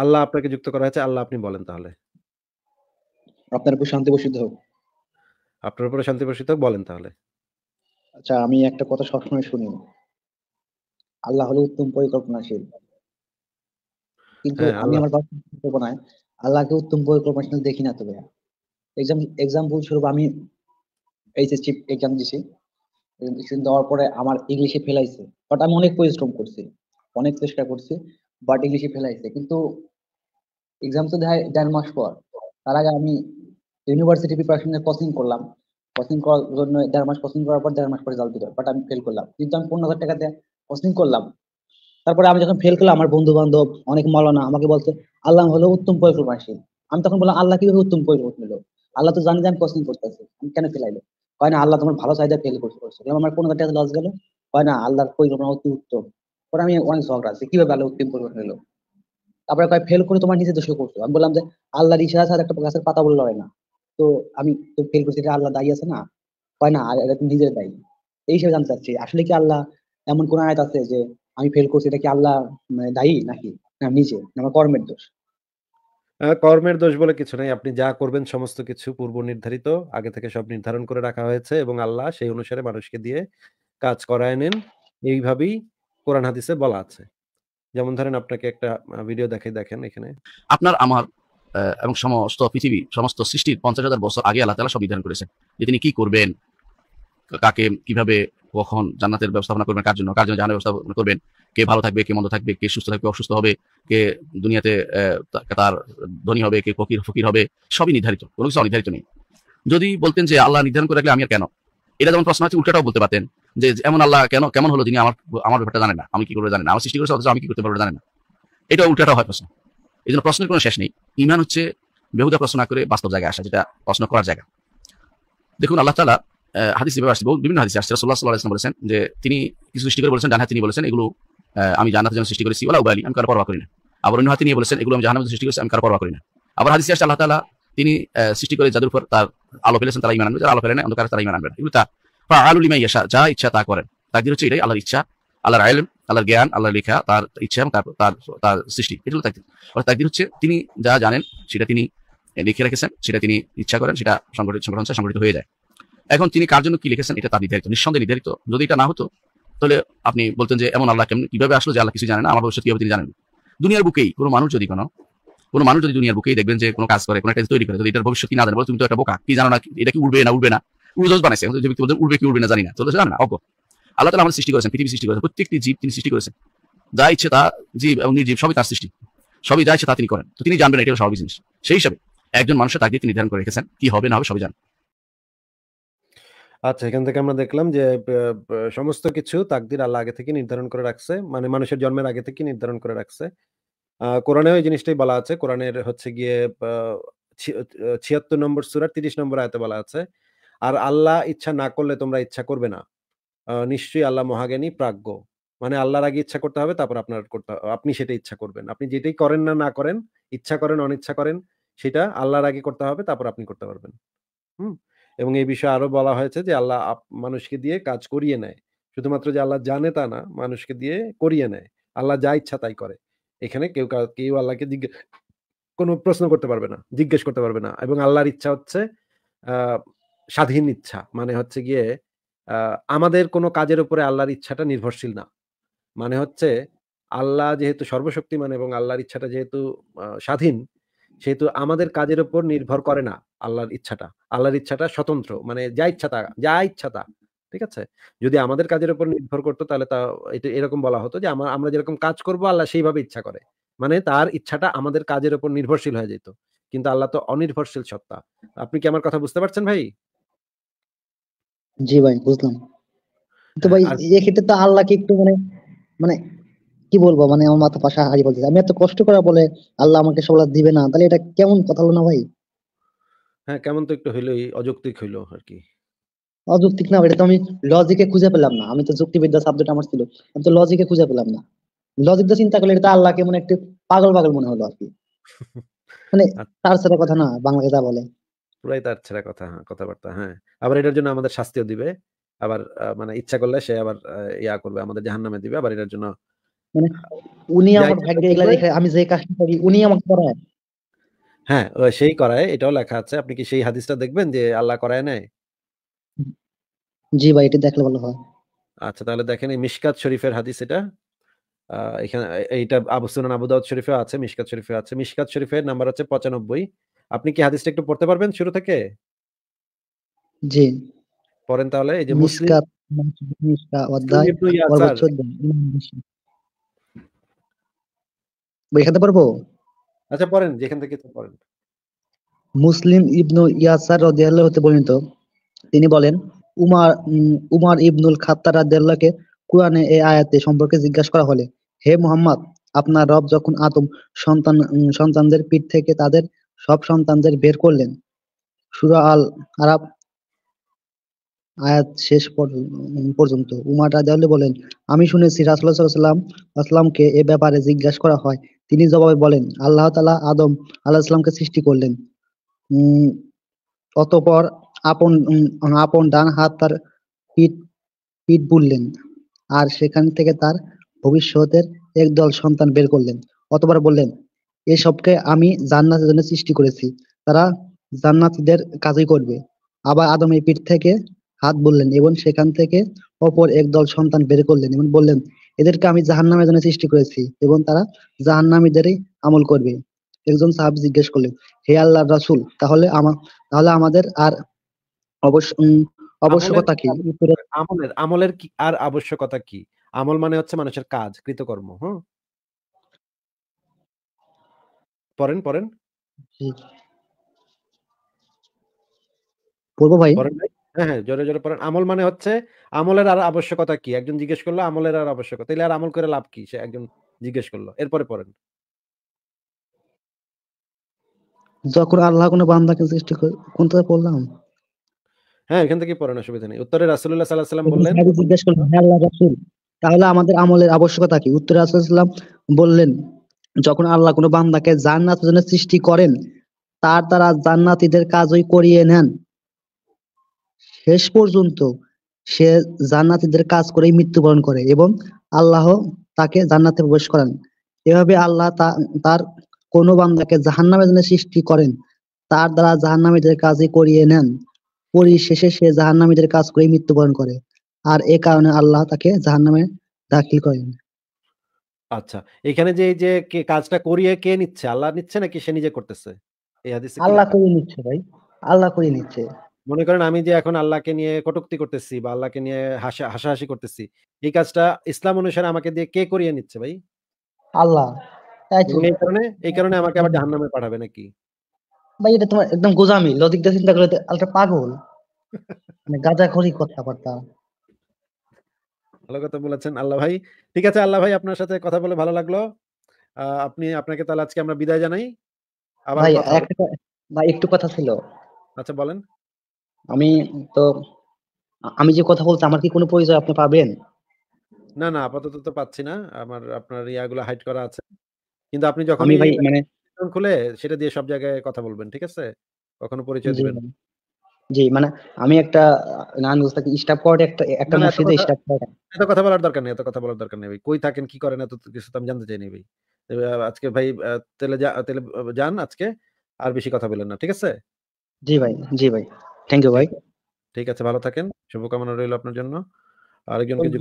আল্লাহ আপনাকে যুক্ত করা হয়েছে আল্লাহ আপনি বলেন তাহলে আপনার উপর শান্তি হোক আপনার শান্তি হোক বলেন তাহলে আচ্ছা আমি একটা কথা সবসময় শুনি আল্লাহ হলো উত্তম পরিকল্পনাশীল কিন্তু হ্যাঁ, আমি আমার পরিকল্পনায় আল্লাহকে উত্তম পরিকল্পনাশীল দেখি না তো ভাইয়া এক্সাম এক্সাম্পল স্বরূপ আমি এইচএসসি এক্সাম দিছি দেওয়ার পরে আমার ইংলিশে ফেলাইছে বাট আমি অনেক পরিশ্রম করছি অনেক চেষ্টা করছি বাট ইংলিশে ফেলাইছে কিন্তু এক্সাম তো দেয় দেড় মাস পর তার আগে আমি ইউনিভার্সিটি প্রিপারেশনে কোচিং করলাম কোচিং করার জন্য দেড় মাস কোচিং করার পর দেড় মাস পর রেজাল্ট দিল বাট আমি ফেল করলাম কিন্তু আমি পনেরো হাজার টাকা দিয়ে কোচিং করলাম তারপরে আমি যখন ফেল করলাম আমার বন্ধু বান্ধব অনেক মলানা আমাকে বলছে আল্লাহ হলো উত্তম পরিকল্পনাশীল আমি তখন বললাম আল্লাহ কিভাবে উত্তম পরিকল্পনা নিল আল্লাহ তো জানি যে আমি কোচিং করতেছি আমি কেন ফেলাইলো কয় না আল্লাহ তোমার ভালো চাহিদা ফেল করছে আমার কোনো টাকা লস গেল কয় না আল্লাহর পরিকল্পনা অতি উত্তম ওরা আমি অনেক ঝগড়া আছে কিভাবে আল্লাহ উত্তীর্ণ করে নিল তারপরে কয় ফেল করে তোমার নিজে দোষ করছো আমি বললাম যে আল্লাহর ইশারা সাথে একটা গাছের পাতা বলে লড়ে না তো আমি তো ফেল করছি এটা আল্লাহ দায়ী আছে না কয় না নিজের দায়ী এই হিসেবে জানতে চাচ্ছি আসলে কি আল্লাহ এমন কোন আয়াত আছে যে আমি ফেল করছি এটা কি আল্লাহ দায়ী নাকি না নিজে আমার কর্মের দোষ কর্মের দোষ বলে কিছু নাই আপনি যা করবেন সমস্ত কিছু পূর্ব নির্ধারিত আগে থেকে সব নির্ধারণ করে রাখা হয়েছে এবং আল্লাহ সেই অনুসারে মানুষকে দিয়ে কাজ করায় নেন এইভাবেই কোরআন হাদিসে বলা আছে যেমন ধরেন আপনাকে একটা ভিডিও দেখে দেখেন এখানে আপনার আমার এবং সমস্ত পৃথিবী সমস্ত সৃষ্টির পঞ্চাশ হাজার বছর আগে আল্লাহ তালা সব নির্ধারণ করেছেন যে তিনি কি করবেন কাকে কিভাবে কখন জান্নাতের ব্যবস্থাপনা করবেন কার জন্য কার জন্য জানার ব্যবস্থাপনা করবেন কে ভালো থাকবে কে মন্দ থাকবে কে সুস্থ থাকবে অসুস্থ হবে কে দুনিয়াতে তার ধনী হবে কে ফকির ফকির হবে সবই নির্ধারিত কোনো কিছু অনির্ধারিত নেই যদি বলতেন যে আল্লাহ নির্ধারণ করে রাখলে আমি আর কেন এটা যেমন প্রশ্ন আছে উল্টাটাও বলতে পারতেন যে এমন আল্লাহ কেন কেমন হলো তিনি আমার আমার ব্যাপারটা জানে না আমি কি করে জানি না আমার সৃষ্টি করেছে অথচ আমি কি করতে পারবো জানি না এটা উল্টাটা হয় প্রশ্ন এই জন্য প্রশ্নের কোনো শেষ নেই ইমান হচ্ছে বেহুদা প্রশ্ন না করে বাস্তব জায়গায় আসা যেটা প্রশ্ন করার জায়গা দেখুন আল্লাহ তালা হাদিস আসছে বিভিন্ন হাদিস আসছে রসোল্লা সাল্লাহ ইসলাম বলেছেন যে তিনি কিছু সৃষ্টি করে বলেছেন ডান তিনি বলেছেন এগুলো আমি জানাতে যেন সৃষ্টি করেছি ওলা উবালি আমি কারো পরবা করি না আবার অন্য হাতে নিয়ে বলেছেন এগুলো আমি জাহান সৃষ্টি করেছি আমি কারো পরবা করি না আবার হাদিস আসছে আল্লাহ তালা তিনি সৃষ্টি করে যাদের উপর তার আলো ফেলেছেন তারা ইমান আনবে যারা আলো ফেলে না অন্ধকার তারা ইমান আনবে এগুলো তার বা যা ইচ্ছা তা করেন তাকদির হচ্ছে এটাই আল্লাহর ইচ্ছা আল্লাহর আইলম আল্লাহর জ্ঞান আল্লাহর লেখা তার ইচ্ছা এবং তার তার সৃষ্টি এটা হলো তাকদির তাকদির হচ্ছে তিনি যা জানেন সেটা তিনি লিখে রেখেছেন সেটা তিনি ইচ্ছা করেন সেটা সংগঠিত সংগঠন সংগঠিত হয়ে যায় এখন তিনি কার জন্য কি লিখেছেন এটা তার নির্ধারিত নিঃসন্দেহে নির্ধারিত যদি এটা না হতো তাহলে আপনি বলতেন যে এমন আল্লাহ কেমন কিভাবে আসলো যে আল্লাহ কিছু জানেন না আমার ভবিষ্যৎ কিভাবে তিনি জানেন দুনিয়ার বুকেই কোনো মানুষ যদি কোনো কোনো মানুষ যদি দুনিয়ার বুকেই দেখবেন যে কোনো কাজ করে কোনো একটা তৈরি করে যদি এটার ভবিষ্যৎ কি না জানে বলো তুমি তো একটা বোকা কি জানো না এটা কি উঠবে না উঠবে না উর্দোজ বানাইছে যে ব্যক্তি বলতে উড়বে কি উড়বে না জানি না তো জানে না অজ্ঞ আল্লাহ তালা আমার সৃষ্টি করেছেন পৃথিবী সৃষ্টি করেছেন প্রত্যেকটি জীব তিনি সৃষ্টি করেছেন যা ইচ্ছে তা জীব এবং নির্জীব সবই তার সৃষ্টি সবই যা ইচ্ছে তা তিনি করেন তো তিনি জানবেন এটা সবই জিনিস সেই হিসাবে একজন মানুষের তাকে তিনি নির্ধারণ করে রেখেছেন কি হবে না হবে সবই জানেন আচ্ছা এখান থেকে আমরা দেখলাম যে সমস্ত কিছু তাকদির আল্লাহ আগে থেকে নির্ধারণ করে রাখছে মানে মানুষের জন্মের আগে থেকে নির্ধারণ করে রাখছে কোরআনে ওই জিনিসটাই বলা আছে কোরআনের হচ্ছে গিয়ে ছিয়াত্তর নম্বর সুরার তিরিশ নম্বর আয়তে বলা আছে আর আল্লাহ ইচ্ছা না করলে তোমরা ইচ্ছা করবে না নিশ্চয়ই আল্লাহ মহাজ্ঞানী প্রাজ্ঞ মানে আল্লাহর আগে ইচ্ছা করতে হবে তারপর আপনার করতে আপনি সেটা ইচ্ছা করবেন আপনি যেটাই করেন না না করেন ইচ্ছা করেন অনিচ্ছা করেন সেটা আল্লাহর আগে করতে হবে তারপর আপনি করতে পারবেন হুম এবং এই বিষয়ে আরো বলা হয়েছে যে আল্লাহ মানুষকে দিয়ে কাজ করিয়ে নেয় শুধুমাত্র যে আল্লাহ জানে তা না মানুষকে দিয়ে করিয়ে নেয় আল্লাহ যা ইচ্ছা তাই করে এখানে কেউ কেউ আল্লাহকে জিজ্ঞেস কোনো প্রশ্ন করতে পারবে না জিজ্ঞেস করতে পারবে না এবং আল্লাহর ইচ্ছা হচ্ছে আহ স্বাধীন ইচ্ছা মানে হচ্ছে গিয়ে আমাদের কোনো কাজের উপরে আল্লাহর ইচ্ছাটা নির্ভরশীল না মানে হচ্ছে আল্লাহ যেহেতু সর্বশক্তিমান এবং আল্লাহর ইচ্ছাটা যেহেতু স্বাধীন সেহেতু আমাদের কাজের উপর নির্ভর করে না আল্লাহর ইচ্ছাটা আল্লাহর ইচ্ছাটা স্বতন্ত্র মানে যা ইচ্ছা তা যা ইচ্ছা তা ঠিক আছে যদি আমাদের কাজের উপর নির্ভর করতো তাহলে তা এটা এরকম বলা হতো যে আমার আমরা যেরকম কাজ করব আল্লাহ সেইভাবে ইচ্ছা করে মানে তার ইচ্ছাটা আমাদের কাজের উপর নির্ভরশীল হয়ে যেত কিন্তু আল্লাহ তো অনির্ভরশীল সত্তা আপনি কি আমার কথা বুঝতে পারছেন ভাই জি ভাই বুঝলাম তো ভাই এক্ষেত্রে তো আল্লাহকে একটু মানে মানে কি বলবো মানে আমার মাথা পাশা হারি বলতে আমি এত কষ্ট করে বলে আল্লাহ আমাকে সবলা দিবে না তাহলে এটা কেমন কথা হলো না ভাই হ্যাঁ কেমন তো একটু হইলো অযৌক্তিক হইলো আর কি অযৌক্তিক না এটা তো আমি লজিকে খুঁজে পেলাম না আমি তো যুক্তিবিদ্যা সাবজেক্ট আমার ছিল আমি তো লজিকে খুঁজে পেলাম না লজিক দিয়ে চিন্তা করলে এটা আল্লাহকে মানে একটু পাগল পাগল মনে হলো আর কি মানে আচ্ছা। তার সাথে কথা না বাংলাকে যা বলে পুরাই তার ছেঁড়া কথা হ্যাঁ কথাবার্তা হ্যাঁ আবার এটার জন্য আমাদের শাস্তিও দিবে আবার মানে ইচ্ছা করলে সে আবার ইয়া করবে আমাদের জাহান নামে দিবে আবার এটার জন্য মানে উনি আমার ভাগ্যে এগুলা দেখে আমি যে কাজটা করি উনি আমাকে করায় হ্যাঁ সেই করায় এটাও লেখা আছে আপনি কি সেই হাদিসটা দেখবেন যে আল্লাহ করায় নাই জি ভাই এটা দেখলে ভালো হয় আচ্ছা তাহলে দেখেন এই মিশকাত শরীফের হাদিস এটা এখানে এইটা আবু সুনান আবু দাউদ শরীফে আছে মিশকাত শরীফে আছে মিশকাত শরীফের নাম্বার হচ্ছে পঁচানব্বই আপনি কি হাদিসটা একটু পড়তে পারবেন শুরু থেকে জি পড়েন তাহলে এই যে মুসলিম পারবো আচ্ছা পড়েন যেখান থেকে পড়েন মুসলিম ইবনু ইয়াসার হতে বর্ণিত তিনি বলেন উমার উমার ইবনুল খাত্তা রাদিয়াল্লাহকে কোরআনে এই আয়াতে সম্পর্কে জিজ্ঞাসা করা হলে হে মোহাম্মদ আপনার রব যখন আতম সন্তান সন্তানদের পিঠ থেকে তাদের সব সন্তানদের বের করলেন সুরা আল আরাব আয়াত শেষ পর্যন্ত উমার রাজাউল্লি বলেন আমি শুনেছি রাসুল্লাহ আসলামকে এ ব্যাপারে জিজ্ঞাসা করা হয় তিনি জবাবে বলেন আল্লাহ তালা আদম আল্লাহ ইসলামকে সৃষ্টি করলেন অতপর আপন আপন ডান হাত তার পিঠ পিঠ বুললেন আর সেখান থেকে তার ভবিষ্যতের একদল সন্তান বের করলেন অতবার বললেন এসবকে আমি জান্নাতের জন্য সৃষ্টি করেছি তারা জান্নাতদের কাজই করবে আবার আদমের পিঠ থেকে হাত বললেন এবং সেখান থেকে অপর এক দল সন্তান বের করলেন এবং বললেন এদেরকে আমি জাহান নামের জন্য সৃষ্টি করেছি এবং তারা জাহান নামীদেরই আমল করবে একজন সাহাব জিজ্ঞেস করলেন হে আল্লাহ রাসুল তাহলে আমার তাহলে আমাদের আর অবশ্য আবশ্যকতা কি আমলের আমলের কি আর আবশ্যকতা কি আমল মানে হচ্ছে মানুষের কাজ কৃতকর্ম হ্যাঁ পড়েন পড়েন পড়বো ভাই পড়েন হ্যাঁ হ্যাঁ জোরে জোরে পড়েন আমল মানে হচ্ছে আমলের আর আবশ্যকতা কি একজন জিজ্ঞেস করলো আমলের আর আবশ্যকতা তাহলে আর আমল করে লাভ কি সে একজন জিজ্ঞেস করলো এরপরে পড়েন যখন আল্লাহ কোনো বান্দাকে সৃষ্টি করে কোন থেকে পড়লাম হ্যাঁ এখান থেকে পড়ানো অসুবিধা নেই উত্তরে রাসুল্লাহ সাল্লাল্লাহু বললেন জিজ্ঞেস করলাম হ্যাঁ আল্লাহ তাহলে আমাদের আমলের আবশ্যকতা কি উত্তরে বললেন যখন আল্লাহ কোনো বান্দাকে জান্নাত জন্য সৃষ্টি করেন তার তারা জান্নাতীদের কাজই করিয়ে নেন শেষ পর্যন্ত সে জান্নাতীদের কাজ করেই মৃত্যুবরণ করে এবং আল্লাহ তাকে জান্নাতে প্রবেশ করেন এভাবে আল্লাহ তার কোনো বান্দাকে জাহান্নামের জন্য সৃষ্টি করেন তার দ্বারা জাহান্নামীদের কাজই করিয়ে নেন পরিশেষে সে জাহান্নামীদের কাজ করেই মৃত্যুবরণ করে আর এ কারণে আল্লাহ তাকে জাহান্নামে দাখিল করেন আচ্ছা এখানে যে যে কাজটা করিয়ে কে নিচ্ছে? আল্লাহ নিচ্ছে নাকি সে নিজে করতেছে? এই হাদিসে আল্লাহ করে নিচ্ছে ভাই আল্লাহ করে নিচ্ছে মনে করেন আমি যে এখন আল্লাহকে নিয়ে কটুক্তি করতেছি বা আল্লাহকে নিয়ে হাসা হাসাহাসি করতেছি। এই কাজটা ইসলাম অনুসারে আমাকে দিয়ে কে করিয়ে নিচ্ছে ভাই? আল্লাহ এই কারণে এই কারণে আমাকে আবার জাহান্নামে পাঠাবে নাকি? ভাই এটা তোমার একদম গোজামি লজিক দিয়ে চিন্তা করলে আলটা পাগল মানে গাজা কথা কথাবার্তা ভালো কথা বলেছেন আল্লাহ ভাই ঠিক আছে আল্লাহ ভাই আপনার সাথে কথা বলে ভালো লাগলো আপনি আপনাকে তাহলে আজকে আমরা বিদায় জানাই আবার ভাই একটু কথা ছিল আচ্ছা বলেন আমি তো আমি যে কথা বলতে আমার কি কোনো পরিচয় আপনি পাবেন না না আপাতত তো পাচ্ছি না আমার আপনার ইয়াগুলো হাইড করা আছে কিন্তু আপনি যখন আমি ভাই মানে খুলে সেটা দিয়ে সব জায়গায় কথা বলবেন ঠিক আছে কখনো পরিচয় দিবেন জি মানে আমি একটা নান কি স্টাফ কোয়ার্ট একটা একটা মসজিদে স্টাফ কোয়ার্ট এটা কথা বলার দরকার নেই এত কথা বলার দরকার নেই ভাই কই থাকেন কি করেন এত কিছু তো আমি জানতে চাই ভাই আজকে ভাই তেলে যা তেলে যান আজকে আর বেশি কথা বলেন না ঠিক আছে জি ভাই জি ভাই থ্যাংক ইউ ভাই ঠিক আছে ভালো থাকেন শুভকামনা রইল আপনার জন্য আরেকজনকে